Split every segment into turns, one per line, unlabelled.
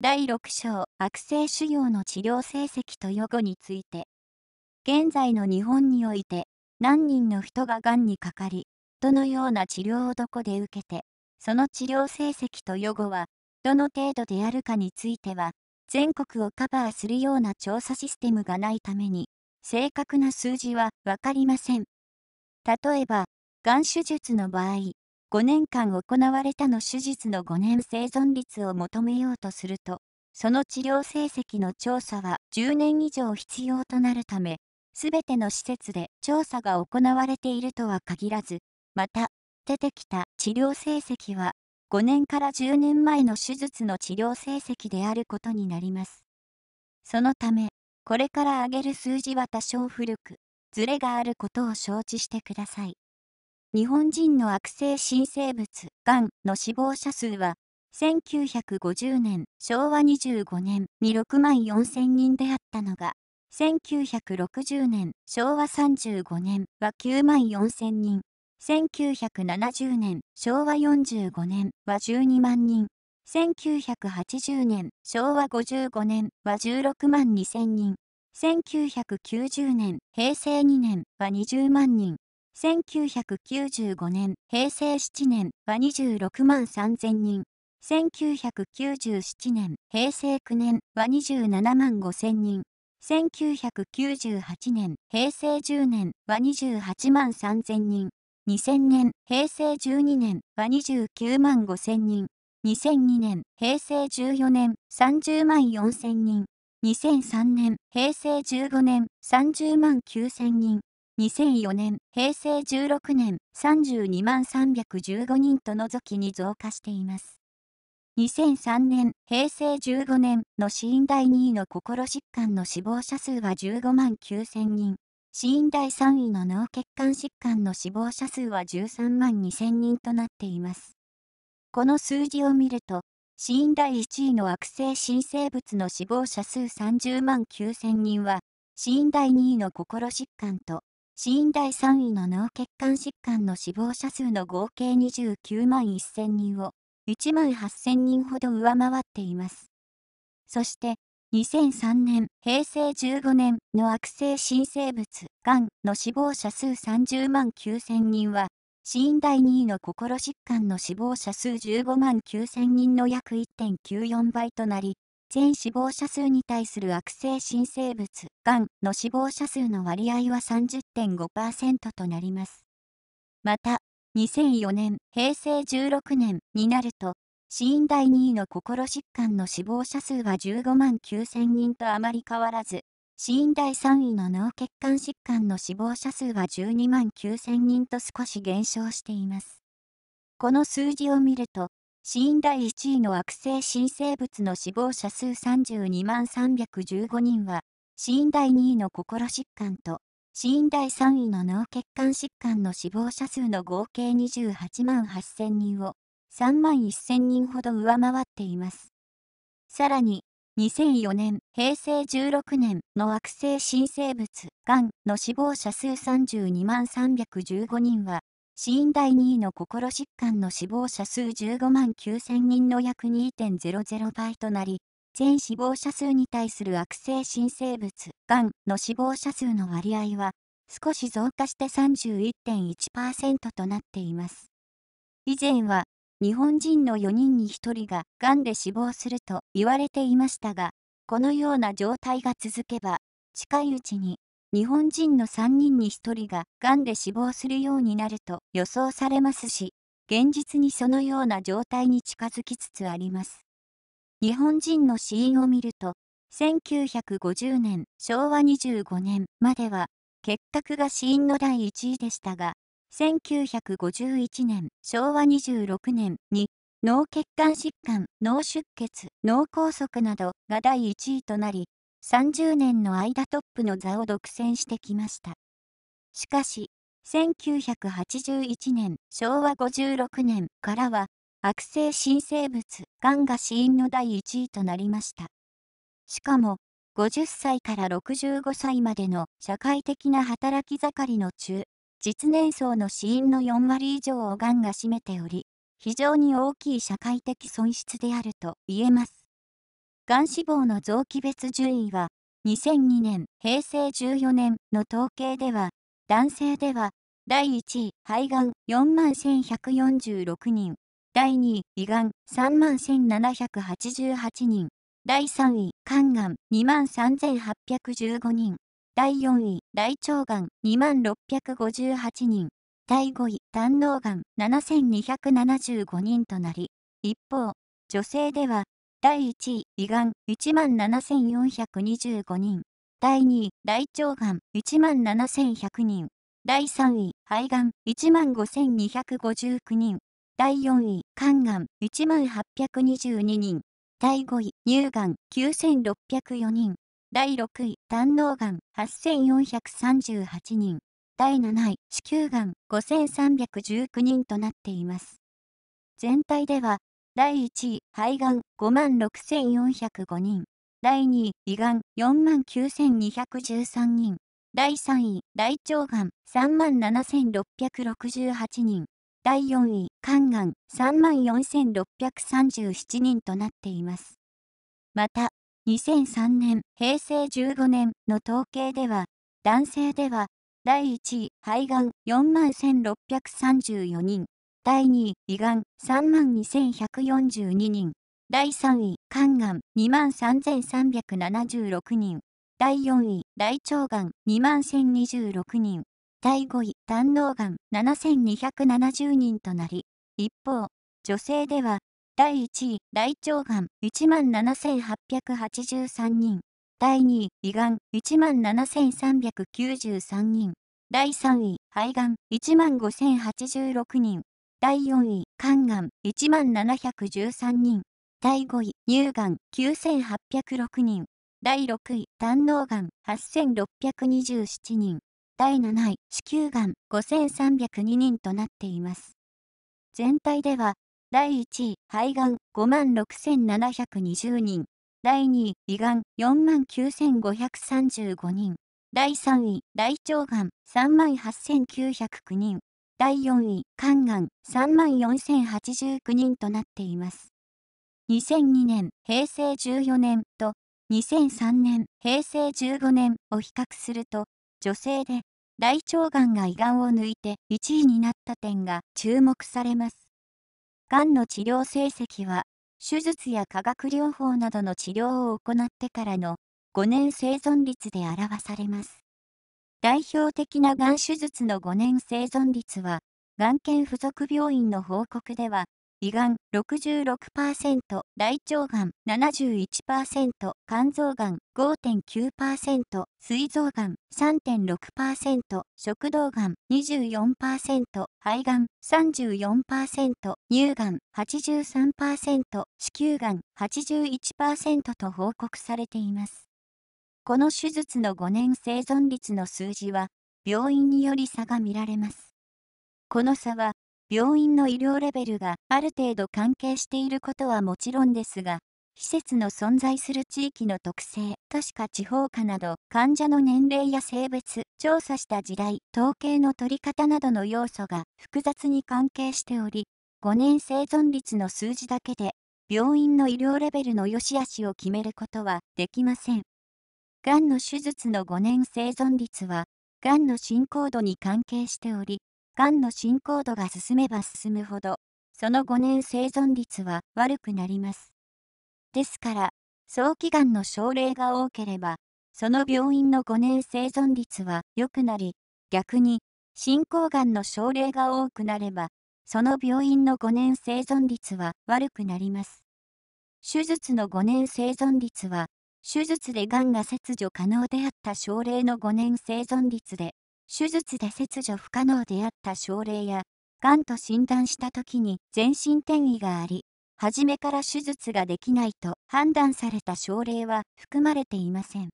第6章悪性腫瘍の治療成績と予後について現在の日本において何人の人ががんにかかりどのような治療をどこで受けてその治療成績と予後はどの程度であるかについては全国をカバーするような調査システムがないために正確な数字は分かりません例えばがん手術の場合5年間行われたの手術の5年生存率を求めようとすると、その治療成績の調査は10年以上必要となるため、すべての施設で調査が行われているとは限らず、また、出てきた治療成績は、5年から10年前の手術の治療成績であることになります。そのため、これから上げる数字は多少古く、ズレがあることを承知してください。日本人の悪性新生物、がんの死亡者数は、1950年、昭和25年に6万4000人であったのが、1960年、昭和35年は9万4000人、1970年、昭和45年は12万人、1980年、昭和55年は16万2000人、1990年、平成2年は20万人、1995年、平成7年は26万3000人。1997年、平成9年は27万5000人。1998年、平成10年は28万3000人。2000年、平成12年は29万5000人。2002年、平成14年30万4000人。2003年、平成15年30万9000人。2004年、平成16年、32万315人と除きに増加しています。2003年、平成15年の死因第2位の心疾患の死亡者数は15万9000人。死因第3位の脳血管疾患の死亡者数は13万2000人となっています。この数字を見ると、死因第1位の悪性新生物の死亡者数30万9000人は、死因第2位の心疾患と死因第3位の脳血管疾患の死亡者数の合計29万1000人を1万8000人ほど上回っています。そして、2003年、平成15年の悪性新生物、がんの死亡者数30万9000人は、死因第2位の心疾患の死亡者数15万9000人の約1.94倍となり、全死亡者数に対する悪性新生物、がんの死亡者数の割合は30.5%となります。また、2004年、平成16年になると、死因第2位の心疾患の死亡者数は15万9000人とあまり変わらず、死因第3位の脳血管疾患の死亡者数は12万9000人と少し減少しています。この数字を見ると、死因第1位の悪性新生物の死亡者数32万315人は、死因第2位の心疾患と、死因第3位の脳血管疾患の死亡者数の合計28万8000人を、3万1000人ほど上回っています。さらに、2004年、平成16年の悪性新生物、がんの死亡者数32万315人は、死因第2位の心疾患の死亡者数15万9000人の約2.00倍となり、全死亡者数に対する悪性新生物、がんの死亡者数の割合は、少し増加して31.1%となっています。以前は、日本人の4人に1人ががんで死亡すると言われていましたが、このような状態が続けば、近いうちに日本人の3人に1人が癌で死亡するようになると予想されますし、現実にそのような状態に近づきつつあります。日本人の死因を見ると、1950年、昭和25年までは、結核が死因の第1位でしたが、1951年、昭和26年に、脳血管疾患、脳出血、脳梗塞などが第1位となり、30年の間トップの座を独占してきました。しかし、1981年、昭和56年からは、悪性新生物、がんが死因の第1位となりました。しかも、50歳から65歳までの社会的な働き盛りの中、実年層の死因の4割以上をがんが占めており、非常に大きい社会的損失であると言えます。がん死亡の臓器別順位は、2002年、平成14年の統計では、男性では、第1位、肺がん4万1146人、第2位、胃がん3万1788人、第3位、肝がん2万3815人、第4位、大腸がん2万658人、第5位、胆のうがん7275人となり、一方、女性では、第1位、胃がん17,425人。第2位、大腸がん17,100人。第3位、肺がん15,259人。第4位、肝がん18,822人。第5位、乳がん9,604人。第6位、胆のうがん8,438人。第7位、子宮がん5319人となっています。全体では第1位、肺がん56,405人。第2位、胃がん49,213人。第3位、大腸がん37,668人。第4位、肝がん34,637人となっています。また、2003年、平成15年の統計では、男性では、第1位、肺がん41,634人、第2位、胃がん32,142万人。第3位、肝がん23,376万人。第4位、大腸がん2万1 0 2 6人。第5位、胆のうがん7,270人となり、一方、女性では、第1位、大腸がん17,883万人。第2位、胃がん17,393万人。第3位、肺がん15,086万人。第4位、肝がん1713人。第5位、乳がん9806人。第6位、胆のうがん8627人。第7位、子宮がん5302人となっています。全体では、第1位、肺がん56,720人。第2位、胃がん49,535人。第3位、大腸がん38,909人。第4位、肝がん34,089人となっています。2002年、平成14年と2003年、平成15年を比較すると、女性で大腸がんが胃がんを抜いて1位になった点が注目されます。がんの治療成績は、手術や化学療法などの治療を行ってからの5年生存率で表されます。代表的ながん手術の5年生存率は、がん研附属病院の報告では、胃がん66%、大腸がん71%、肝臓がん5.9%、膵臓がん3.6%、食道がん24%、肺がん34%、乳がん83%、子宮がん81%と報告されています。この手術の5年生存率の数字は、病院により差が見られます。この差は、病院の医療レベルがある程度関係していることはもちろんですが、施設の存在する地域の特性、都市か地方かなど、患者の年齢や性別、調査した時代、統計の取り方などの要素が複雑に関係しており、5年生存率の数字だけで、病院の医療レベルの良し悪しを決めることはできません。がんの手術の5年生存率は、がんの進行度に関係しており、がんの進行度が進めば進むほど、その5年生存率は悪くなります。ですから、早期がんの症例が多ければ、その病院の5年生存率は良くなり、逆に、進行がんの症例が多くなれば、その病院の5年生存率は悪くなります。手術の5年生存率は手術でがんが切除可能であった症例の5年生存率で、手術で切除不可能であった症例や、がんと診断した時に全身転移があり、初めから手術ができないと判断された症例は含まれていません。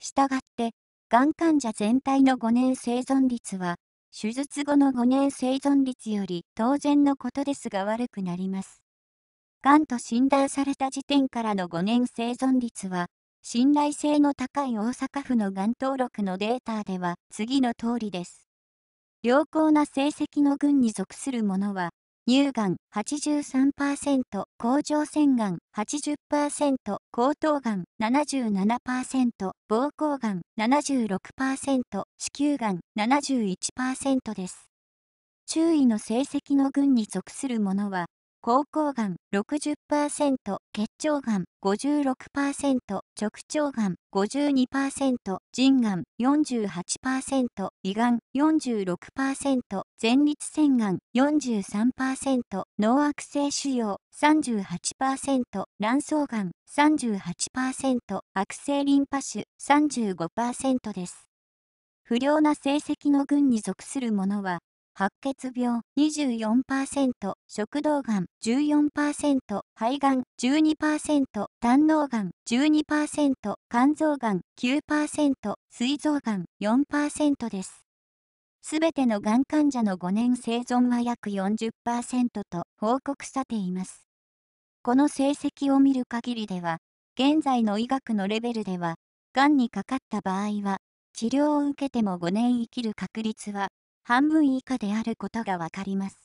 したがって、がん患者全体の5年生存率は、手術後の5年生存率より当然のことですが悪くなります。がんと診断された時点からの5年生存率は、信頼性の高い大阪府のがん登録のデータでは次の通りです。良好な成績の群に属するものは、乳がん83%、甲状腺がん80%、喉頭がん77%、膀胱がん76%、子宮がん71%です。注意の成績の群に属するものは、膀胱がん60%、結腸がん56%、直腸がん52%、腎がん48%、胃がん46%、前立腺がん43%、脳悪性腫瘍38%、卵巣がん38%、悪性リンパ腫35%です。不良な成績の群に属するものは、白血病24%、食道がん14%、肺がん12%、胆のがん12%、肝臓がん9%、膵臓がん4%です。すべてのがん患者の5年生存は約40%と報告されています。この成績を見る限りでは、現在の医学のレベルでは、がんにかかった場合は、治療を受けても5年生きる確率は半分以下であることがわかります。